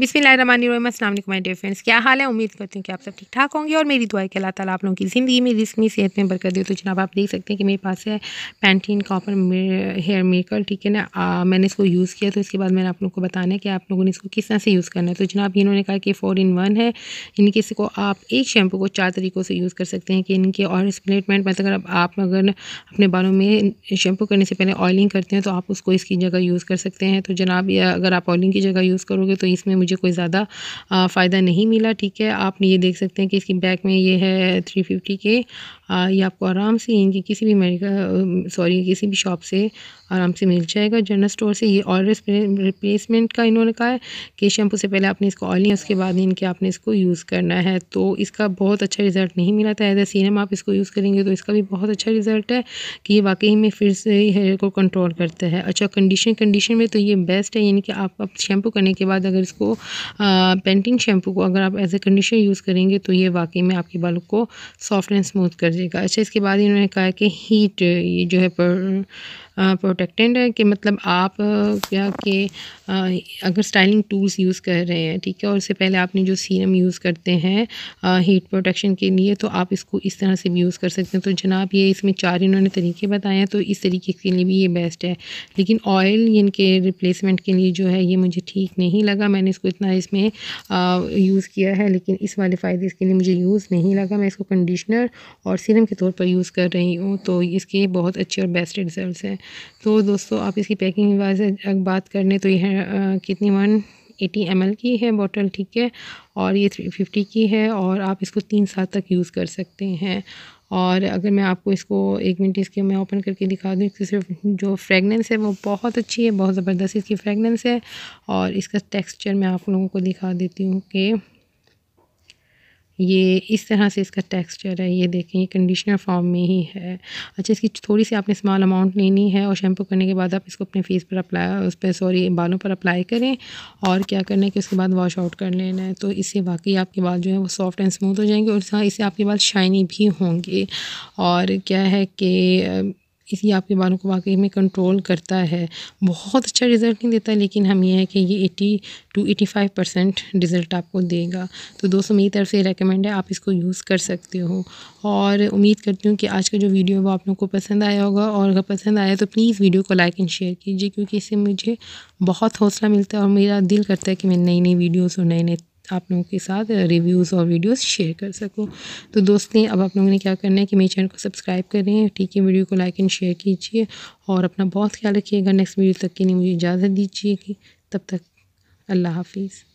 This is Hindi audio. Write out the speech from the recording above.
बिस्मिल असल डियर फ्रेंड्स क्या हाल है उम्मीद करती हूँ कि आप सब ठीक ठाक होंगे और मेरी दुआई के अल्लाह ताला आप लोगों की ज़िंदगी में रिस्क में सेहत में बरकत दे तो जनाब आप देख सकते हैं कि मेरे पास है पैंटीन कॉपर हेयर मेकर ठीक है ना आ, मैंने इसको यूज़ किया तो इसके बाद मैंने आप लोग को बताना है कि आप लोगों ने इसको किस तरह से यूज़ करना है तो जनाब इन्होंने कहा कि फ़ोर इन वन है इनके इसको आप एक शैम्पू को चार तरीक़ों से यूज़ कर सकते हैं कि इनके और स्प्लेटमेंट मतलब अगर आप अगर अपने बालों में शैम्पू करने से पहले ऑयलिंग करते हैं तो आप उसको इसकी जगह यूज़ कर सकते हैं तो जनाब अगर आप ऑयलिंग की जगह यूज़ करोगे तो इसमें मुझे कोई ज़्यादा फ़ायदा नहीं मिला ठीक है आप ये देख सकते हैं कि इसकी बैक में ये है थ्री फिफ्टी के ये आपको आराम से इनकी किसी भी मेडिकल सॉरी किसी भी शॉप से आराम से मिल जाएगा जनरल स्टोर से ये ऑयल रिप्लेसमेंट का इन्होंने कहा है कि शैम्पू से पहले आपने इसको ऑयल लिया उसके बाद इनके आपने इसको यूज़ करना है तो इसका बहुत अच्छा रिजल्ट नहीं मिला था एज ए सीरम आप इसको यूज़ करेंगे तो इसका भी बहुत अच्छा रिजल्ट है कि ये वाकई में फिर से हेयर को कंट्रोल करता है अच्छा कंडीशन कंडीशन में तो ये बेस्ट है यानी कि आप अब शैम्पू करने के बाद अगर इसको पेंटिंग शैम्पू को अगर आप एज ए कंडीशन यूज़ करेंगे तो ये वाकई में आपके बालों को सॉफ्ट एंड स्मूथ कर देगा अच्छा इसके बाद इन्होंने कहा कि हीट ये जो है पर है कि मतलब आप क्या कि अगर स्टाइलिंग टूल्स यूज़ कर रहे हैं ठीक है और उससे पहले आपने जो सीरम यूज़ करते हैं हीट प्रोटेक्शन के लिए तो आप इसको इस तरह से भी यूज़ कर सकते हैं तो जनाब ये इसमें चार इन्होंने तरीके बताए हैं तो इस तरीके के लिए भी ये बेस्ट है लेकिन ऑयल इनके रिप्लेसमेंट के लिए जो है ये मुझे ठीक नहीं लगा मैंने इसको इतना इसमें यूज़ किया है लेकिन इस वाले फ़ायदे इसके लिए मुझे यूज़ नहीं लगा मैं इसको कंडीशनर और सीरम के तौर पर यूज़ कर रही हूँ तो इसके बहुत अच्छे और बेस्ट रिजल्ट हैं तो दोस्तों आप इसकी पैकिंग से बात कर लें तो यह है कितनी वन एटी एम की है बॉटल ठीक है और ये थ्री फिफ्टी की है और आप इसको तीन साल तक यूज़ कर सकते हैं और अगर मैं आपको इसको एक मिनट इसके मैं ओपन करके दिखा दूँ इसकी सिर्फ जो फ्रेगनेंस है वो बहुत अच्छी है बहुत ज़बरदस्त इसकी फ्रेगनेंस है और इसका टेक्सचर मैं आप लोगों को दिखा देती हूँ कि ये इस तरह से इसका टेक्सचर है ये देखें ये कंडीशनर फॉर्म में ही है अच्छा इसकी थोड़ी सी आपने स्मॉल अमाउंट लेनी है और शैम्पू करने के बाद आप इसको अपने फेस पर अप्लाई उस पर सॉरी बालों पर अप्लाई करें और क्या करना है कि उसके बाद वॉश आउट कर लेना है तो इससे वाकई आपके बाल जो है वो सॉफ्ट एंड स्मूथ हो जाएंगे और हाँ, इससे आपके बाल शाइनी भी होंगे और क्या है कि ये आपके बालों को वाकई में कंट्रोल करता है बहुत अच्छा रिज़ल्ट नहीं देता लेकिन हम ये है कि ये eighty two eighty five percent result आपको देगा तो दोस्तों मेरी तरफ से रेकमेंड है आप इसको यूज़ कर सकते हो और उम्मीद करती हूँ कि आज का जो वीडियो है वो आप लोगों को पसंद आया होगा और अगर पसंद आया तो प्लीज़ वीडियो को लाइक एंड शेयर कीजिए क्योंकि इससे मुझे बहुत हौसला मिलता है और मेरा दिल करता है कि मैं नई नई वीडियोज़ और नए नए आप लोगों के साथ रिव्यूज़ और वीडियोस शेयर कर सकूँ तो दोस्तें अब आप लोगों ने क्या करना है कि मेरे चैनल को सब्सक्राइब करें ठीक है वीडियो को लाइक एंड शेयर कीजिए और अपना बहुत ख्याल रखिएगा नेक्स्ट वीडियो तक के लिए मुझे इजाज़त दीजिए कि तब तक अल्लाह हाफिज़